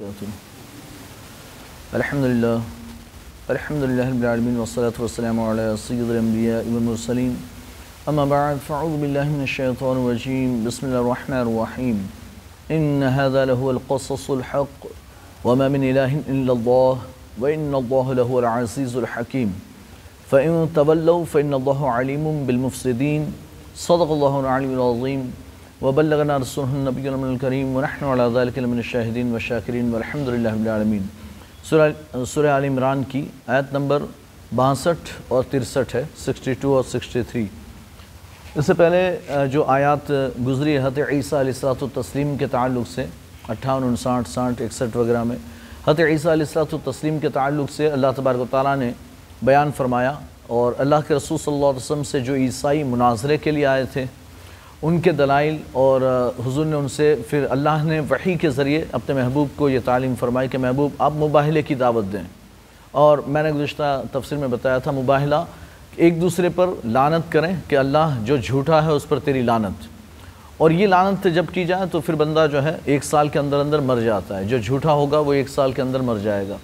الحمد لله الحمد لله رب العالمين والصلاة والسلام على سيد الأنبياء والمرسلين أما بعد فأعوذ بالله من الشيطان الرجيم بسم الله الرحمن الرحيم إن هذا لهو القصص الحق وما من إله إلا الله وإن الله لهو العزيز الحكيم فإن تولوا فإن الله عليم بالمفسدين صدق الله العلي العظيم वबल्लना रसनबीकरीम वरहमदिलमिनशाहिदीन व शाकरीन वरहमदिल्लामीन सुर आल इमरान की आयत नंबर बासठ और तिरसठ है 62 और 63 इससे पहले जो आयात गुजरी हत ईसा तस्लीम के ताल्लुक से अट्ठावन उनसाठ साठ इकसठ वगैरह में हत ईसा तस्लीम के ताल्लुक से अल्लाह तबारक ताली ने बयान फरमाया और अल्लाह के रसूल सल्लल्लाहु अलैहि वसल्लम से जो ईसाई मुनाजरे के लिए आए थे उनके दलाइल और हुजूर ने उनसे फिर अल्लाह ने वही के ज़रिए अपने महबूब को ये तालीम फरमाई कि महबूब आप मुबाहले की दावत दें और मैंने गुज्त तफसर में बताया था मुबाहला एक दूसरे पर लानत करें कि अल्लाह जो झूठा है उस पर तेरी लानत और ये लानत जब की जाए तो फिर बंदा जो है एक साल के अंदर अंदर मर जाता है जो झूठा होगा वो एक साल के अंदर मर जाएगा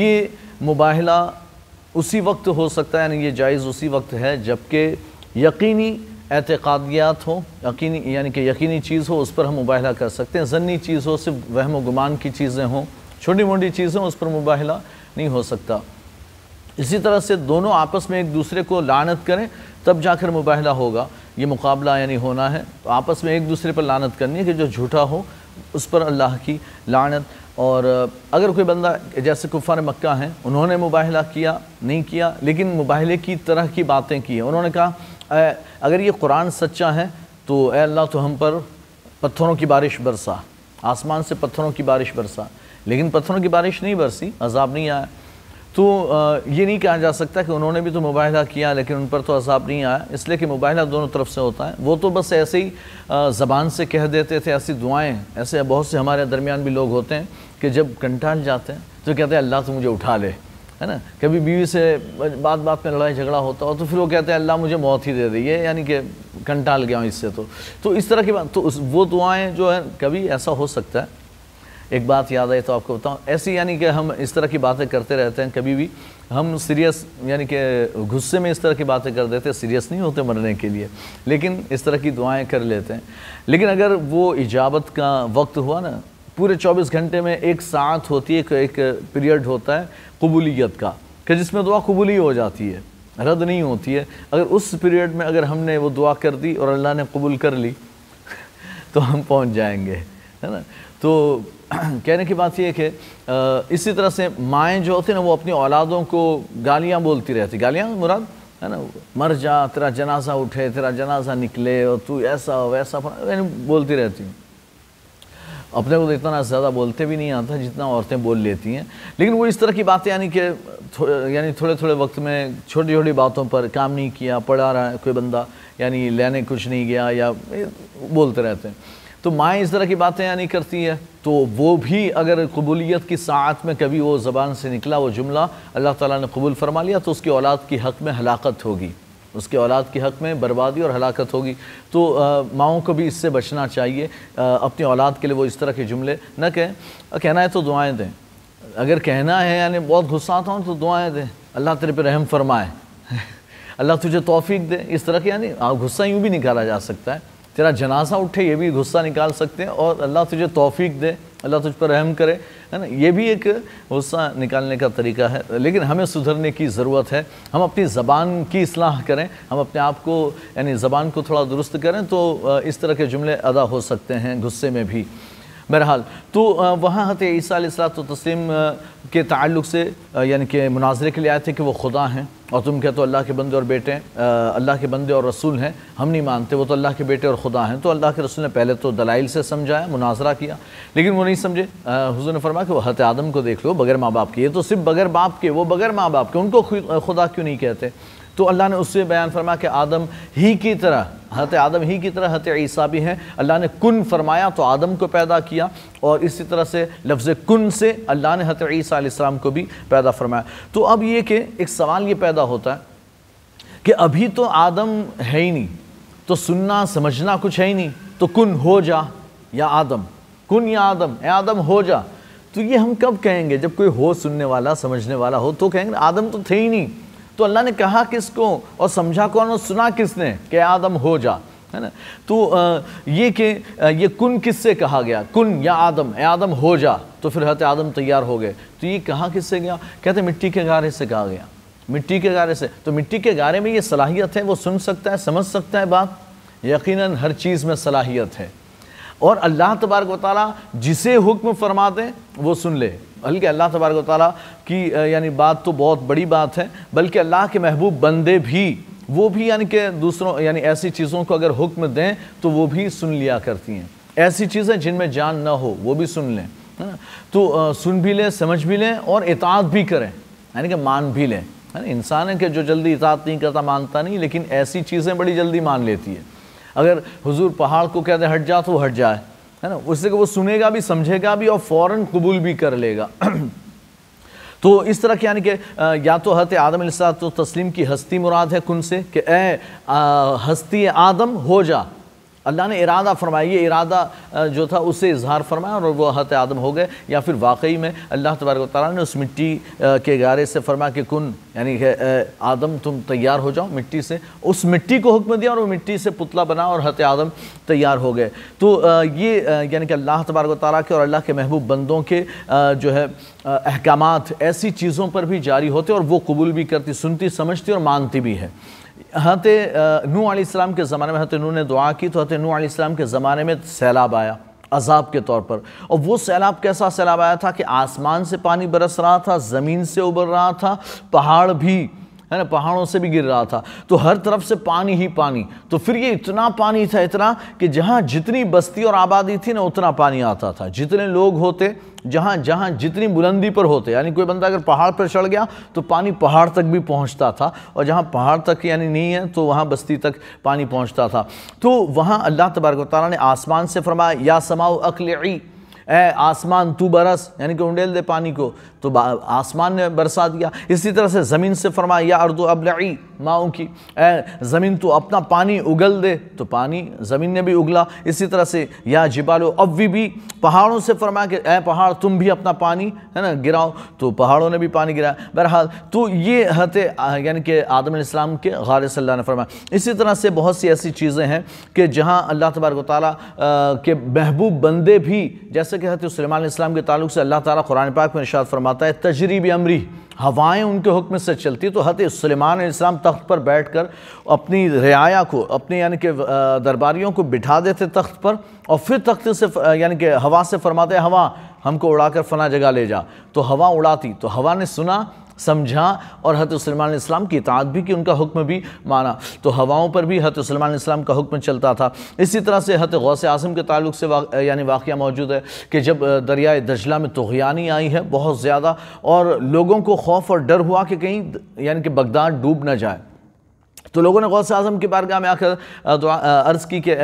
ये मुबाहला उसी वक्त हो सकता है यानी ये जायज़ उसी वक्त है जबकि यकीनी एतकादियात हो यकीनी यानी कि यकीनी चीज़ हो उस पर हम मुबाहला कर सकते हैं जन्नी चीज़ हो सिर्फ वहम गुमान की चीज़ें हों छोटी मोटी चीज़ें उस पर मुबाहला नहीं हो सकता इसी तरह से दोनों आपस में एक दूसरे को लानत करें तब जाकर मुबाहला होगा ये मुकाबला यानी होना है तो आपस में एक दूसरे पर लानत करनी है कि जो झूठा हो उस पर अल्लाह की लानत और अगर कोई बंदा जैसे कुफ़ार मक्का हैं उन्होंने मुबाहला किया नहीं किया लेकिन मुबाहले की तरह की बातें की उन्होंने कहा अगर ये कुरान सच्चा है तो अल्लाह तो हम पर पत्थरों की बारिश बरसा आसमान से पत्थरों की बारिश बरसा लेकिन पत्थरों की बारिश नहीं बरसी अजाब नहीं आया तो ये नहीं कहा जा सकता कि उन्होंने भी तो मुबाहला किया लेकिन उन पर तो अजाब नहीं आया इसलिए कि मुबाहला दोनों तरफ से होता है वो तो बस ऐसे ही ज़बान से कह देते थे ऐसी दुआएं ऐसे बहुत से हमारे दरमियान भी लोग होते हैं कि जब कंटाल जाते हैं तो कहते हैं अल्लाह तो मुझे उठा ले है ना कभी बीवी से बात बात में लड़ाई झगड़ा होता हो तो फिर वो कहते हैं अल्लाह मुझे मौत ही दे दी है यानी कि कंटाल गया हूँ इससे तो तो इस तरह की बात तो उस वो दुआएं जो है कभी ऐसा हो सकता है एक बात याद आई तो आपको बताऊँ ऐसी यानी कि हम इस तरह की बातें करते रहते हैं कभी भी हम सीरियस यानी कि गुस्से में इस तरह की बातें कर देते सीरियस नहीं होते मरने के लिए लेकिन इस तरह की दुआएं कर लेते हैं लेकिन अगर वो इजाबत का वक्त हुआ ना पूरे 24 घंटे में एक साथ होती है एक, एक पीरियड होता है कबूलीत का कि जिसमें दुआ कबूली हो जाती है रद्द नहीं होती है अगर उस पीरियड में अगर हमने वो दुआ कर दी और अल्लाह ने कबूल कर ली तो हम पहुंच जाएंगे है ना तो कहने की बात यह कि इसी तरह से माएँ जो होती हैं ना वो अपनी औलादों को गालियाँ बोलती रहती गालियाँ मुराद है ना मर जा तेरा जनाजा उठे तेरा जनाजा निकले और तू ऐसा वैसा यानी बोलती रहती हूँ अपने को तो इतना ज़्यादा बोलते भी नहीं आता जितना औरतें बोल लेती हैं लेकिन वो इस तरह की बातें यानी कि थो, यानी थोड़े थोड़े वक्त में छोटी छोटी बातों पर काम नहीं किया पढ़ा रहा कोई बंदा यानी लेने कुछ नहीं गया या बोलते रहते हैं तो माएँ इस तरह की बातें यानी करती है तो वो भी अगर कबूलीत की सात में कभी वो ज़बान से निकला वो जुमला अल्लाह ताला ने कबूल फरमा लिया तो उसकी औलाद की हक़ में हलाकत होगी उसके औलाद के हक़ में बर्बादी और हलाकत होगी तो माओ को भी इससे बचना चाहिए आ, अपनी औलाद के लिए वो इस तरह के जुमले न कहें कहना है तो दुआएँ दें अगर कहना है यानी बहुत गुस्सा आता हूँ तो दुआएँ दें अल्लाह तेरे पर रहम फरमाए अल्लाह तुझे तोफ़ी दे इस तरह के यानी गुस्सा यूँ भी निकाला जा सकता है तेरा जनाजा उठे ये भी गुस्सा निकाल सकते हैं और अल्लाह तुझे तोफ़ी दे अल्लाह तुझ पर रहम करे है ना ये भी एक गुस्सा निकालने का तरीका है लेकिन हमें सुधरने की ज़रूरत है हम अपनी ज़बान की असलाह करें हम अपने आप को यानी ज़बान को थोड़ा दुरुस्त करें तो इस तरह के जुमले अदा हो सकते हैं गुस्से में भी बहरहाल तो वहाँ हत ईसा सलात तस्लीम के तल्लुक से यानी कि मुनाजरे के लिए आए थे कि वो खुदा हैं और तुम कहते हो अल्लाह के बंदे और बेटे अल्लाह के बंदे और रसूल हैं हम नहीं मानते वो तो अल्लाह के बेटे और खुदा हैं तो अल्लाह के रसूल ने पहले तो दलाइल से समझाया मुनाजरा किया लेकिन वो नहीं समझे हजू ने फरमा कि हत आदम को देख लो बगैर माँ बाप के ये तो सिर्फ बगैर बाप के वो बगैर माँ बाप के उनको खुदा क्यों नहीं कहते तो अल्लाह ने उससे बयान फरमा कि आदम ही की तरह हत आदम ही की तरह हत ईसा भी हैं अल्लाह ने कुन फरमाया तो आदम को पैदा किया और इसी तरह से लफ्ज़ कुन से अल्लाह ने हत ईसीम को भी पैदा फरमाया तो अब ये कि एक सवाल ये पैदा होता है कि अभी तो आदम है ही नहीं तो सुनना समझना कुछ है ही नहीं तो कुन हो जा या आदम कुन या आदम ए आदम हो जा तो ये हम कब कहेंगे जब कोई हो सुनने वाला समझने वाला हो तो कहेंगे आदम तो थे ही नहीं तो अल्लाह ने कहा किसको और समझा कौन और सुना किसने कि आदम हो जा है ना तो ये कि ये कुन किससे कहा गया कुन या आदम ए आदम हो जा तो फिर हत आदम तैयार हो गए तो ये कहा किससे गया कहते मिट्टी के गारे से कहा गया मिट्टी के गारे से तो मिट्टी के गारे में ये सलाहियत है वो सुन सकता है समझ सकता है बात यकीनन हर चीज़ में सलाहियत है और अल्लाह तबारक वाली जिसे हुक्म फरमा दें वो सुन ले बल्कि अल्लाह तबारक ताली की यानी बात तो बहुत बड़ी बात है बल्कि अल्लाह के महबूब बंदे भी वो भी यानी कि दूसरों यानी ऐसी चीज़ों को अगर हुक्म दें तो वो भी सुन लिया करती हैं ऐसी चीज़ें जिनमें जान ना हो वो भी सुन लें है ना तो सुन भी लें समझ भी लें और इतात भी करें यानी कि मान भी लें है ना इंसान है कि जो जल्दी इतात नहीं करता मानता नहीं लेकिन ऐसी चीज़ें बड़ी जल्दी मान लेती है अगर हुजूर पहाड़ को कह दें हट जा तो हट जाए है ना उससे वो सुनेगा भी समझेगा भी और फ़ौर कबूल भी कर लेगा तो इस तरह के यानी कि या तो हत आदम तो तस्लीम की हस्ती मुराद है कुन से कि ए हस्ती आदम हो जा अल्लाह ने इरादा फरमाया ये इरादा जो था उससे इजहार फरमाया और वो हत आदम हो गए या फिर वाकई में अल्लाह तबारक तारा ने उस मिट्टी के गारे से फरमाया कि कुन यानी आदम तुम तैयार हो जाओ मिट्टी से उस मिट्टी को हुक्म दिया और वो मिट्टी से पुतला बना और हत आदम तैयार हो गए तो ये यानी कि अल्लाह तबारक तारा के और अल्लाह के महबूब बंदों के जो है अहकाम ऐसी चीज़ों पर भी जारी होते और वो कबूल भी करती सुनती समझती और मानती भी है हत नू आलाम के ज़माने में हत नू ने दुआ की तो हत नू आलाम के ज़माने में सैलाब आया अजाब के तौर पर और वो सैलाब कैसा सैलाब आया था कि आसमान से पानी बरस रहा था ज़मीन से उबर रहा था पहाड़ भी है ना पहाड़ों से भी गिर रहा था तो हर तरफ से पानी ही पानी तो फिर ये इतना पानी था इतना कि जहाँ जितनी बस्ती और आबादी थी ना उतना पानी आता था जितने लोग होते जहाँ जहाँ जितनी बुलंदी पर होते यानी कोई बंदा अगर पहाड़ पर चढ़ गया तो पानी पहाड़ तक भी पहुँचता था और जहाँ पहाड़ तक यानी नहीं है तो वहाँ बस्ती तक पानी पहुँचता था तो वहाँ अल्लाह तबारक तारा ने आसमान से फरमाया या समाओ अकल ए आसमान तू बरस यानी कि उंडेल दे पानी को तो आसमान ने बरसा दिया इसी तरह से ज़मीन से फरमाया या अर्दो अबलई माओ की ज़मीन तो अपना पानी उगल दे तो पानी ज़मीन ने भी उगला इसी तरह से या जिबालो अवी भी पहाड़ों से फरमाया कि ए पहाड़ तुम भी अपना पानी है ना गिराओ तो पहाड़ों ने भी पानी गिराया बहरहाल तो ये हते यानी कि आदम इस्लाम के गार सल्ला ने फरमाया इसी तरह से बहुत सी ऐसी चीज़ें हैं कि जहाँ अल्लाह तबारक ताली के महबूब बंदे भी जैसे कि हत सलमान इस्लाम के ताल्लुक से अल्लाह ताली कुरान पाक में निशात फरमा फरमाता है तजरीब अमरी हवाएं उनके हुक्म से चलती तो हत सलेमान इस्लाम तख्त पर बैठकर अपनी रियाया को अपने यानी कि दरबारियों को बिठा देते तख्त पर और फिर तख्त से यानी कि हवा से फरमाते हवा हमको उड़ाकर फना जगह ले जा तो हवा उड़ाती तो हवा ने सुना समझा और हत सलमान की इतात भी की उनका हुक्म भी माना तो हवाओं पर भी हत सलमान का हुक्म चलता था इसी तरह से हत गौस आसम के ताल्लुक से वा, यानी वाक़ मौजूद है कि जब दरियाए दजला में तोगयानी आई है बहुत ज़्यादा और लोगों को खौफ और डर हुआ कि कहीं यानी कि बगदाद डूब ना जाए तो लोगों ने गौसे आज़म की बारगाह में आकर अर्ज़ की कि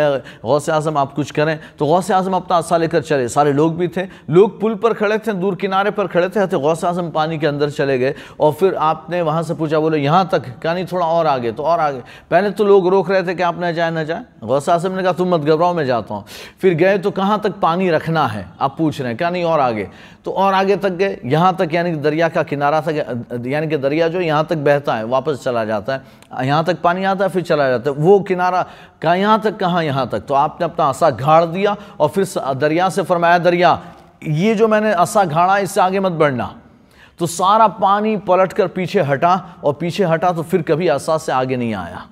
गौसे आज़म आप कुछ करें तो गौसे आज़म अपना हादसा लेकर चले सारे लोग भी थे लोग पुल पर खड़े थे दूर किनारे पर खड़े थे तो गौसे आज़म पानी के अंदर चले गए और फिर आपने वहाँ से पूछा बोले यहाँ तक क्या नहीं थोड़ा और आगे तो और आगे पहले तो लोग रोक रहे थे कि आप न जाए ना जाए गौसे आज़म ने कहा तुम मत घबराओ मैं जाता हूँ फिर गए तो कहाँ तक पानी रखना है आप पूछ रहे हैं क्या नहीं और आगे तो और आगे तक गए यहाँ तक यानी कि दरिया का किनारा था यानी कि दरिया जो यहाँ तक बहता है वापस चला जाता है यहाँ तक तक पानी आता है फिर चला जाता है वो किनारा कहाँ यहाँ तक कहाँ यहाँ तक तो आपने अपना आसा घाड़ दिया और फिर दरिया से फरमाया दरिया ये जो मैंने आसा घाड़ा इससे आगे मत बढ़ना तो सारा पानी पलट कर पीछे हटा और पीछे हटा तो फिर कभी आसा से आगे नहीं आया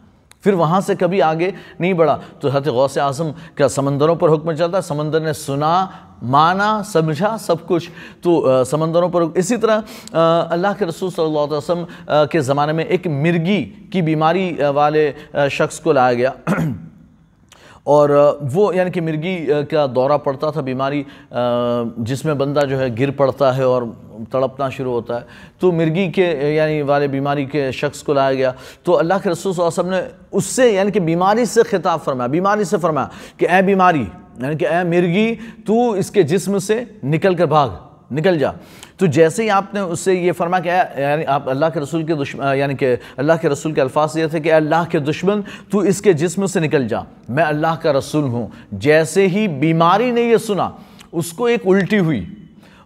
फिर वहाँ से कभी आगे नहीं बढ़ा तो हत गौस आज़म का समंदरों पर हुक्म चलता समंदर ने सुना माना समझा सब कुछ तो आ, समंदरों पर इसी तरह अल्लाह के रसूल सल्लल्लाहु अलैहि वसल्लम के ज़माने में एक मिर्गी की बीमारी वाले शख्स को लाया गया और वो यानी कि मिर्गी का दौरा पड़ता था बीमारी जिसमें बंदा जो है गिर पड़ता है और तड़पना शुरू होता है तो मिर्गी के यानी वाले बीमारी के शख्स को लाया गया तो अल्लाह के रसूल वसम ने उससे यानी कि बीमारी से खिताब फरमाया बीमारी से फरमाया कि ए बीमारी यानी कि ए मिर्गी तू इसके जिस्म से निकल कर भाग निकल जा तो जैसे ही आपने उससे ये फरमा क्या यानी आप अल्लाह के रसूल के दुश्मन यानी कि अल्लाह के रसूल के अल्फाज ये थे कि अल्लाह के दुश्मन तू इसके जिस्म से निकल जा मैं अल्लाह का रसूल हूँ जैसे ही बीमारी ने यह सुना उसको एक उल्टी हुई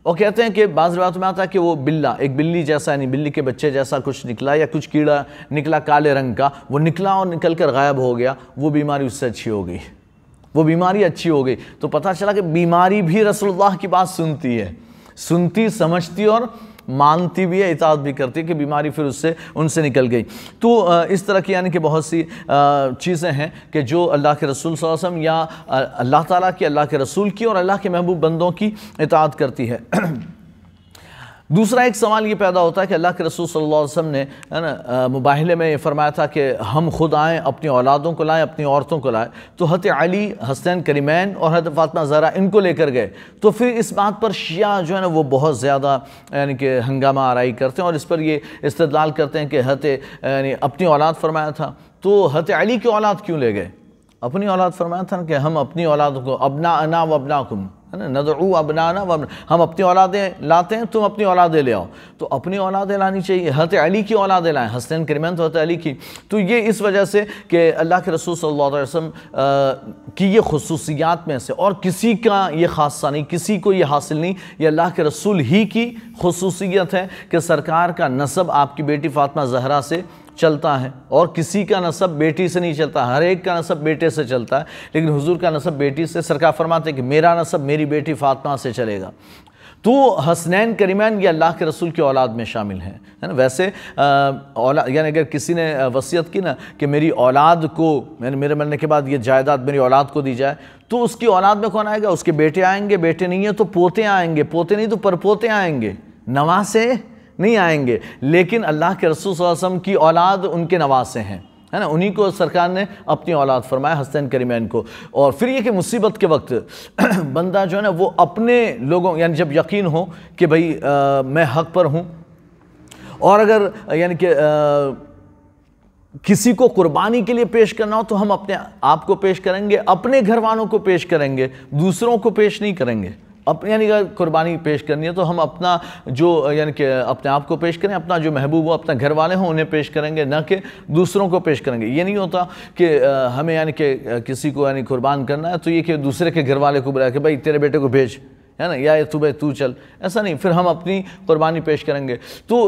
और कहते हैं कि बाज़ रिवात में आता है कि वो बिल्ला एक बिल्ली जैसा यानी बिल्ली के बच्चे जैसा कुछ निकला या कुछ कीड़ा निकला काले रंग का वो निकला और निकल कर गायब हो गया वो बीमारी उससे अच्छी हो गई वो बीमारी अच्छी हो गई तो पता चला कि बीमारी भी रसोल्ला की बात सुनती है सुनती समझती और मानती भी है इतात भी करती है कि बीमारी फिर उससे उनसे निकल गई तो इस तरह की यानी कि बहुत सी चीज़ें हैं कि जो अल्लाह के रसूल वसम या अल्लाह ताला की अल्लाह के रसूल की और अल्लाह के महबूब बंदों की इतात करती है दूसरा एक सवाल ये पैदा होता है कि अल्लाह के रसूल सल्लल्लाहु अलैहि वसल्लम ने है ना मुबाहले में ये फरमाया था कि हम खुद आएँ अपनी औलादों को लाएँ अपनी औरतों को लाएँ तो हत अली हसैन करीमैन और हत फातमा ज़रा इनको लेकर गए तो फिर इस बात पर शिया जो है ना वो बहुत ज़्यादा यानी कि हंगामा आरई करते हैं और इस पर ये इस्तलाल करते हैं कि हत यानी अपनी औलाद फरमाया था तो हत अली की औलाद क्यों ले गए अपनी औलाद फरमाया था ना कि हम अपनी औलाद को अपना अना व अपना कुम है ना नदरू अबनाना वब हम अपनी औलादें लाते हैं तुम अपनी औलादें ले आओ तो अपनी औलादें लानी चाहिए हत अली की औलादें लाएँ हसन करमैन तो हत अली की तो ये इस वजह से कि अल्लाह के रसूल सल्लल्लाहु अलैहि वसल्लम की ये खसूसियात में से और किसी का ये खासा नहीं किसी को ये हासिल नहीं ये अल्लाह के रसूल ही की खसूसियत है कि सरकार का नसब आपकी बेटी फ़ातमा जहरा से चलता है और किसी का नसब बेटी से नहीं चलता हर एक का नसब बेटे से चलता है लेकिन हुजूर का नसब बेटी से सरकार फरमाते कि मेरा नसब मेरी बेटी फ़ातमा से चलेगा तो हसनैन करीमैन ये अल्लाह के रसूल की औलाद में शामिल हैं है ना वैसे औलाद यानी अगर किसी ने वसीयत की ना कि मेरी औलाद को यानी मेरे मरने के बाद ये जायदाद मेरी औलाद को दी जाए तो उसकी औलाद में कौन आएगा उसके बेटे आएंगे बेटे नहीं है तो पोते आएंगे पोते नहीं तो परपोते आएंगे नवासे नहीं आएंगे लेकिन अल्लाह के रसूल वसम की औलाद उनके नवासे हैं है ना उन्हीं को सरकार ने अपनी औलाद फरमाया हसन करीमैन को और फिर ये कि मुसीबत के वक्त बंदा जो है ना वो अपने लोगों यानी जब यकीन हो कि भाई आ, मैं हक पर हूँ और अगर यानी कि किसी को कुर्बानी के लिए पेश करना हो तो हम अपने आप को पेश करेंगे अपने घर वालों को पेश करेंगे दूसरों को पेश नहीं करेंगे अपने यानी अगर कुर्बानी पेश करनी है तो हम अपना जो यानी कि अपने आप को पेश करें अपना जो महबूब हो अपने घर वाले हों उन्हें पेश करेंगे ना कि दूसरों को पेश करेंगे ये नहीं होता कि हमें यानी कि किसी को यानी कुर्बान करना है तो ये कि दूसरे के घर वाले को बुलाया कि भाई तेरे बेटे को भेज है ना या तुम्हें तू चल ऐसा नहीं फिर हम अपनी कुर्बानी पेश करेंगे तो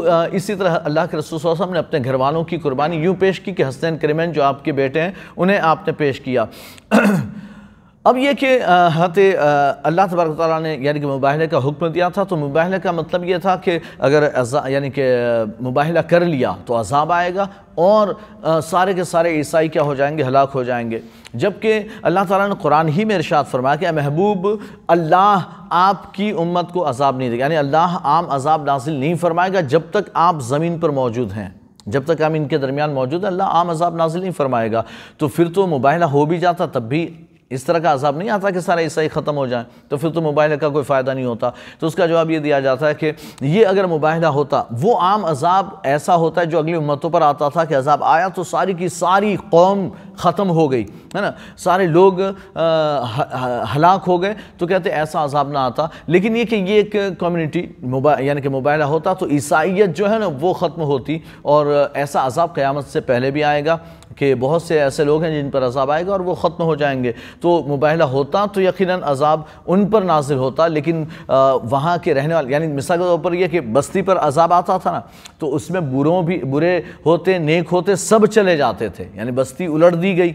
इसी तरह अल्लाह के रसूल वसम ने अपने घर वालों की कुर्बानी यूँ पेश की कि हसनैन करीमैन जो आपके बेटे हैं उन्हें आपने पेश किया अब यह कि हत अल्लाह तबारक ताली ने यानी कि मुबाहले का हुक्म दिया था तो मुबाहले का मतलब ये था कि अगर यानी कि मुबाहला कर लिया तो अजाब आएगा और आ, सारे के सारे ईसाई क्या हो जाएंगे हलाक हो जाएंगे जबकि अल्लाह ताला ने कुरान ही में इरशाद फरमाया कि महबूब अल्लाह आपकी उम्मत को अजाब नहीं देगा यानी अल्लाह आम अजाब नाजिल नहीं फरमाएगा जब तक आप ज़मीन पर मौजूद हैं जब तक हम इनके दरमियान मौजूद हैं अल्लाह आम अजाब नाजिल नहीं फरमाएगा तो फिर तो मुबाहला हो भी जाता तब भी इस तरह का अजाब नहीं आता कि सारा ऐसा ही ख़त्म हो जाए तो फिर तो मुबाह का कोई फ़ायदा नहीं होता तो उसका जवाब ये दिया जाता है कि ये अगर मुबाह होता वो आम अजाब ऐसा होता है जो अगली उम्मतों पर आता था कि अजाब आया तो सारी की सारी कौम ख़त्म हो गई है ना सारे लोग हलाक हो गए तो कहते ऐसा अजाब ना आता लेकिन ये कि ये एक कम्यूनिटी मोबाइल यानी कि मुबाह होता तो ईसाइत जो है ना वो ख़त्म होती और ऐसा अजाब क़्यामत से पहले भी आएगा कि बहुत से ऐसे लोग हैं जिन पर अजाब आएगा और वो ख़त्म हो जाएंगे तो मुबाहला होता तो यकीन अजाब उन पर नाजिल होता लेकिन वहाँ के रहने वाले यानी मिसाल के तौर पर यह कि बस्ती पर अजाब आता था ना तो उसमें बुरों भी बुरे होते नेक होते सब चले जाते थे यानी बस्ती उलट दी गई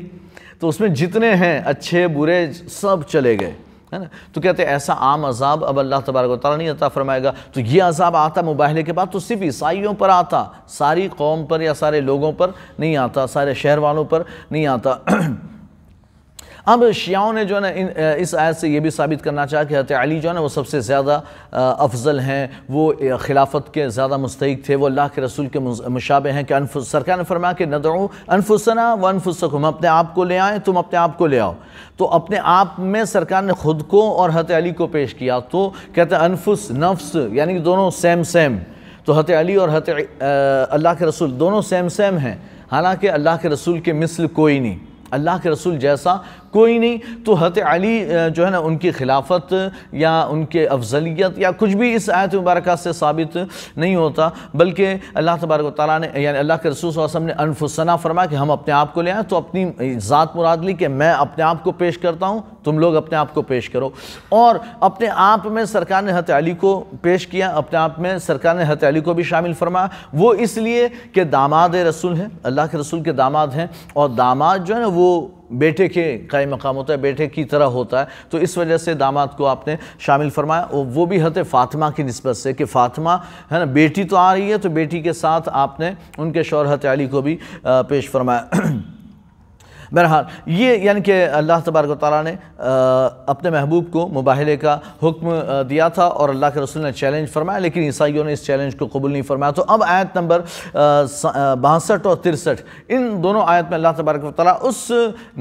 तो उसमें जितने हैं अच्छे बुरे सब चले गए है ना तो कहते हैं ऐसा आम अजाब अब अल्लाह तबारक नहीं अता फरमाएगा तो ये अजाब आता मुबाहले के बाद तो सिर्फ ईसाइयों पर आता सारी कौम पर या सारे लोगों पर नहीं आता सारे शहर वालों पर नहीं आता अब शियाओं ने जो है ना इन इस आयत से ये भी साबित करना चाहा कि हत अली जो है ना वो सबसे ज़्यादा अफजल हैं वो खिलाफत के ज़्यादा मुस्तक थे वो अल्लाह के रसूल के मुशाबे हैं कि सरकार ने फरमाया कि नदरू अनफुसना व अनफुसकुम अपने आप को ले आएँ तुम अपने आप को ले आओ तो अपने आप में सरकार ने ख़ुद को और हत अली को पेश किया तो कहते हैं अनफुस नफ्स यानी कि दोनों सेम सेम तो हत अली और हत अल्लाह के रसूल दोनों सेम सेम हैं हालांकि अल्लाह के रसूल के मिसल कोई नहीं अल्लाह के रसूल जैसा कोई नहीं तो हत अली जो है ना उनकी खिलाफत या उनके अफजलियत या कुछ भी इस आयत मुबारक से साबित नहीं होता बल्कि अल्लाह तबारक ताली ने यानी अल्लाह के रसूल वसम ने अनफुसना फरमा कि हम अपने आप को ले आए तो अपनी ज़ात मुराद ली कि मैं अपने आप को पेश करता हूँ तुम लोग अपने आप को पेश करो और अपने आप में सरकार ने हत अली को पेश किया अपने आप में सरकार ने हत अली को भी शामिल फरमाया वो इसलिए कि दामाद रसूल हैं अल्लाह के रसूल के दामाद हैं और दामाद जो है ना वो बेटे के कई मकाम होता है बेटे की तरह होता है तो इस वजह से दामाद को आपने शामिल फरमाया और वो भी हत फ़ातिमा की नस्बत से कि फ़ातिमा है ना बेटी तो आ रही है तो बेटी के साथ आपने उनके शौर हत अली को भी पेश फरमाया बहरहाल ये यानी कि अल्लाह तबारक ताली ने अपने महबूब को मुबाहले का हुक्म दिया था और अल्लाह के रसूल ने चैलेंज फरमाया लेकिन ईसाइयों ने इस चैलेंज को कबूल नहीं फरमाया तो अब आयत नंबर बासठ और तिरसठ इन दोनों आयत में अल्लाह तबारक ताली उस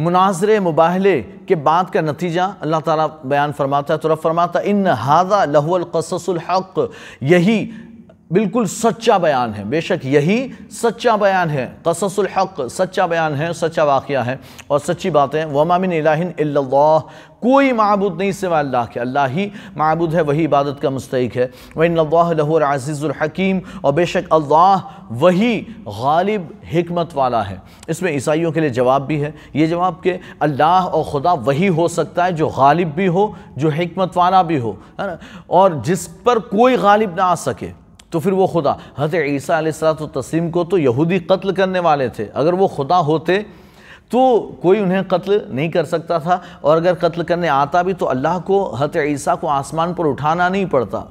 मुनाजरे मुबाहले के बाद का नतीजा अल्लाह ताली बयान फरमाता है तो रब फरमाता इन हादा लहुल कससुल हक यही बिल्कुल सच्चा बयान है बेशक यही सच्चा बयान है कससुल हक सच्चा बयान है सच्चा वाक़ है और सच्ची बातें है वमामिन अल्लाह कोई मबूद नहीं सिवा अल्लाह के अल्लाह ही मबूद है वही इबादत का मुस्तक है वही हकीम और बेशक अल्लाह वही गालिब हमत वाला है इसमें ईसाइयों के लिए जवाब भी है ये जवाब के अल्लाह और ख़ुदा वही हो सकता है जो गालिब भी हो जो हमत वाला भी हो है ना और जिस पर कोई गालिब ना आ सके तो फिर वो खुदा हज ईसा सलात तस्म को तो यहूदी कत्ल करने वाले थे अगर वो खुदा होते तो कोई उन्हें कत्ल नहीं कर सकता था और अगर कत्ल करने आता भी तो अल्लाह को हत ईसा को आसमान पर उठाना नहीं पड़ता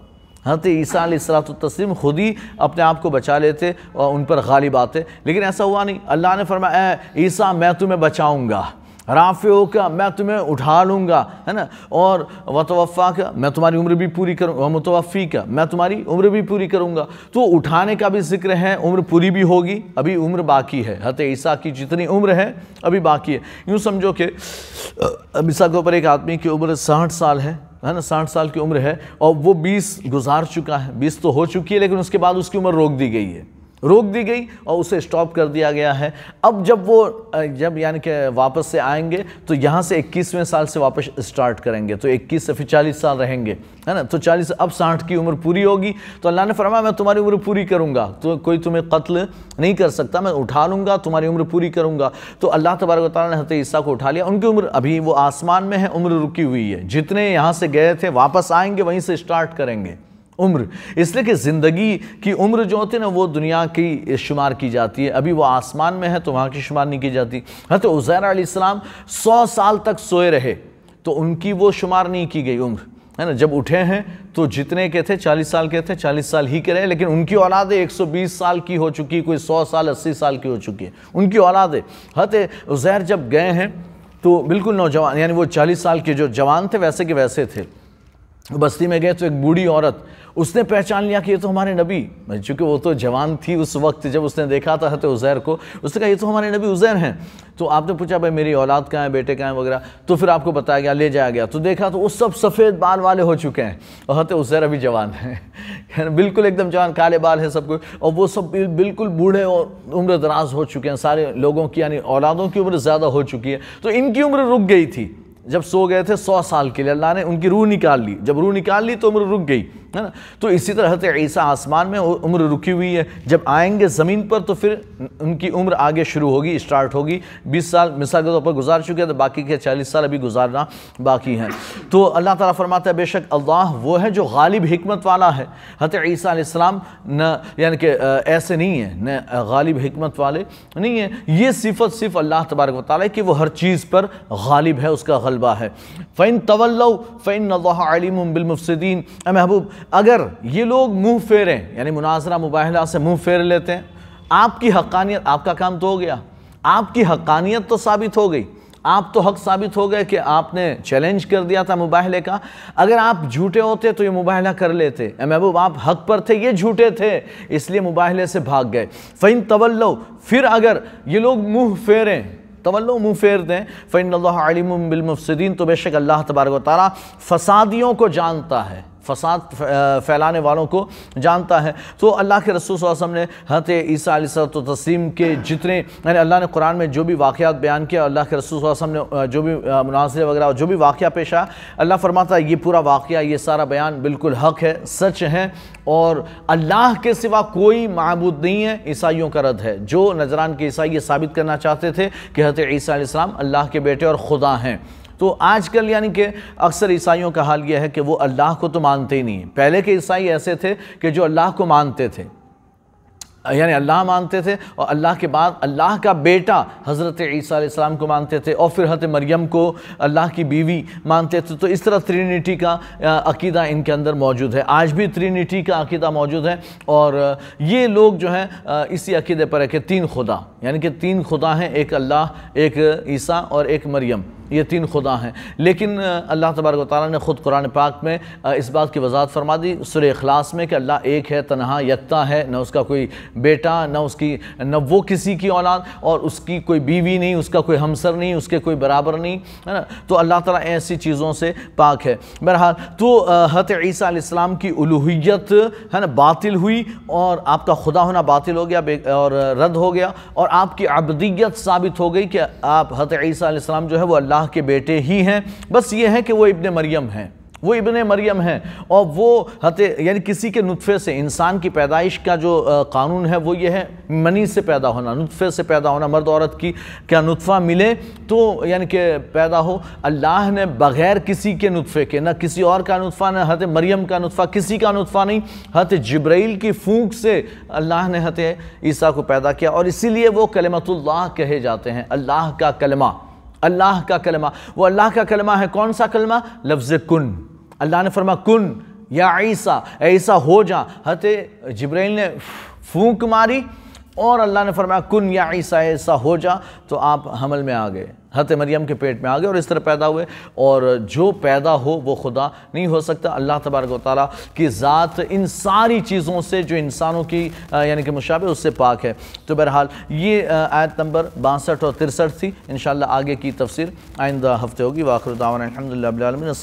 हत ईसा सलात तस्म खुद ही अपने आप को बचा लेते और उन पर गालिब आते लेकिन ऐसा हुआ नहीं अल्लाह ने फरमाया ईसा मैं तुम्हें बचाऊँगा राफ़ियो का मैं तुम्हें उठा लूँगा है ना और वतवफ़ा का मैं तुम्हारी उम्र भी पूरी करूँगा मुतवफ़ी का मैं तुम्हारी उम्र भी पूरी करूँगा तो उठाने का भी जिक्र है उम्र पूरी भी होगी अभी उम्र बाकी है हत ईसा की जितनी उम्र है अभी बाकी है यूँ समझो कि अब ईसा के ऊपर एक आदमी की उम्र साठ साल है है ना साठ साल की उम्र है और वो बीस गुजार चुका है बीस तो हो चुकी है लेकिन उसके बाद उसकी उम्र रोक दी गई है रोक दी गई और उसे स्टॉप कर दिया गया है अब जब वो जब यानी कि वापस से आएंगे तो यहाँ से इक्कीसवें साल से वापस स्टार्ट करेंगे तो इक्कीस से फिर चालीस साल रहेंगे है ना तो चालीस अब साठ की उम्र पूरी होगी तो अल्लाह ने फरमाया मैं तुम्हारी उम्र पूरी करूँगा तो कोई तुम्हें कत्ल नहीं कर सकता मैं उठा लूँगा तुम्हारी उम्र पूरी करूँगा तो अल्लाह तबारक ताली ने हत ईसा को उठा लिया उनकी उम्र अभी वो आसमान में है उम्र रुकी हुई है जितने यहाँ से गए थे वापस आएँगे वहीं से स्टार्ट करेंगे उम्र इसलिए कि ज़िंदगी की उम्र जो होती है ना वो दुनिया की शुमार की जाती है अभी वो आसमान में है तो वहाँ की शुमार नहीं की जाती हाँ तो उज़ैर आसमाम सौ साल तक सोए रहे तो उनकी वो शुमार नहीं की गई उम्र है ना जब उठे हैं तो जितने के थे चालीस साल के थे चालीस साल ही के रहे लेकिन उनकी औलादे एक सौ बीस साल की हो चुकी कोई सौ साल अस्सी साल की हो चुकी है उनकी औलादे हत उज़ैर जब गए हैं तो बिल्कुल नौजवान यानी वो चालीस साल के जो जवान थे वैसे के वैसे थे बस्ती में गए तो एक बूढ़ी औरत उसने पहचान लिया कि ये तो हमारे नबी चूँकि वो तो जवान थी उस वक्त जब उसने देखा था हत उज़ैर को उसने कहा ये तो हमारे नबी उज़ैर हैं तो आपने पूछा भाई मेरी औलाद कहाँ है बेटे कहाँ हैं वगैरह तो फिर आपको बताया गया ले जाया गया तो देखा तो वो सब सफ़ेद बाल वाले हो चुके हैं और हत उज़ैर अभी जवान है बिल्कुल एकदम जवान काले बाल है सब कुछ और वो सब बिल्कुल बूढ़े और उम्र दराज हो चुके हैं सारे लोगों की यानी औलादों की उम्र ज़्यादा हो चुकी है तो इनकी उम्र रुक गई थी जब सो गए थे सौ साल के लिए अल्लाह ने उनकी रूह निकाल ली जब रूह निकाल ली तो उम्र रुक गई है ना तो इसी तरह से ईसा आसमान में उम्र रुकी हुई है जब आएंगे ज़मीन पर तो फिर उनकी उम्र आगे शुरू होगी स्टार्ट होगी 20 साल मिसाल के तौर पर गुजार चुके हैं तो बाकी के 40 साल अभी गुजारना बाकी है तो अल्लाह ताला फरमाता है बेशक अल्लाह वो है जो गालिब हमत वाला है हत ईसा न यानी कि ऐसे नहीं है न गालिब हमत वाले नहीं है ये सिफत सिर्फ अल्लाह तबारक वाली कि वो हर चीज़ पर गालिब है उसका गलबा है फ़ैन तवल्ल फ़ैन अल्लाह आलिम बिलमफसदीन महबूब अगर ये लोग मुंह फेरें यानी मुनाजरा मुबाहला से मुंह फेर लेते हैं आपकी हकानियत आपका काम तो हो गया आपकी हकानियत तो साबित हो गई आप तो हक साबित हो गए कि आपने चैलेंज कर दिया था मुबाहले का अगर आप झूठे होते तो ये मुबाहला कर लेते महबूब आप हक पर थे ये झूठे थे इसलिए मुबाहले से भाग गए फ़िन तवल्लो फिर अगर ये लोग मुंह फेरें तवल्लो मुँह फेर दें फ़ैन बिलमफसदीन तो बेशक अल्लाह तबारक तारा फ़सादियों को जानता है फसाद फैलाने वालों को जानता है तो अल्लाह के रसूल वसम ने हत ईसा तो तसीम के जितने यानी अल्लाह ने कुरान में जो भी वाक़ात बयान किया अल्लाह के रसूल वसम ने जो भी मुनासर वगैरह जो भी वाक़ पेश आया अल्लाह फरमाता है ये पूरा वाक़ ये सारा बयान बिल्कुल हक है सच है और अल्लाह के सिवा कोई महबूद नहीं है ईसाइयों का रद्द है जो नजरान के ईसाई ये साबित करना चाहते थे कि हत ईसा अल्लाह के बेटे और खुदा हैं तो आजकल यानी कि अक्सर ईसाइयों का हाल यह है कि वो अल्लाह को तो मानते ही नहीं पहले के ईसाई ऐसे थे कि जो अल्लाह को मानते थे यानी अल्लाह मानते थे और अल्लाह के बाद अल्लाह का बेटा हज़रत ईसा को मानते थे और फिर हज़रत मरियम को अल्लाह की बीवी मानते थे तो इस तरह त्रिनिटी का अकीदा इनके अंदर मौजूद है आज भी त्रिनिटी का अकीदा मौजूद है और ये लोग जो हैं इसी अकीदे पर है कि तीन खुदा यानी कि तीन खुदा हैं एक अल्लाह एक ईसा और एक मरियम ये तीन खुदा हैं लेकिन अल्लाह तबारक ताली ने ख़ुद कुरान पाक में इस बात की वजाहत फरमा दी सुर अखलास में कि अल्लाह एक है तनहा यकता है न उसका कोई बेटा न उसकी न वो किसी की औलाद और उसकी कोई बीवी नहीं उसका कोई हमसर नहीं उसके कोई बराबर नहीं है ना तो अल्लाह तला ऐसी चीज़ों से पाक है बहरहाल तो हत ईसा इस्लाम की उलूत है ना बातिल हुई और आपका खुदा होना बातिल हो गया और रद्द हो गया और आपकी अबदीत साबित हो गई कि आप हत ईसा इस्लाम जो है वो अल्लाह अल्लाह के बेटे ही हैं बस ये है कि वो इबन मरियम हैं वो इबन मरियम हैं और वो हते यानी किसी के नुतफ़े से इंसान की पैदाइश का जो कानून है वो ये है मनी से पैदा होना नुतफ़े से पैदा होना मर्द औरत की क्या नुतफ़ा मिले तो यानी कि पैदा हो अल्लाह ने बग़ैर किसी के नुतफ़े के ना किसी और का नुतफ़ा ना हत मरियम का नुतफ़ा किसी का नुतफ़ा नहीं हत जब्रैल की फूंक से अल्लाह ने हत ईसा को पैदा किया और इसीलिए वो कलमतुल्लाह कहे जाते हैं अल्लाह का कलमा अल्लाह का कलमा वो अल्लाह का कलमा है कौन सा कलमा लफ्ज़ कुन अल्लाह ने फरमा कुन या ऐसा ऐसा हो जा हत जब्रैल ने फूंक मारी और अल्लाह ने फरमाया कुन या ईसा ऐसा हो जा तो आप हमल में आ गए हत मरियम के पेट में आ गए और इस तरह पैदा हुए और जो पैदा हो वो खुदा नहीं हो सकता अल्लाह तबारक ताली की ज़ात इन सारी चीज़ों से जो इंसानों की यानी कि मुशाबे उससे पाक है तो बहरहाल ये आयत नंबर बासठ और तिरसठ थी इन आगे की तफसर आइंदा हफ्ते होगी वाखरुदावन अलहमदिल्ला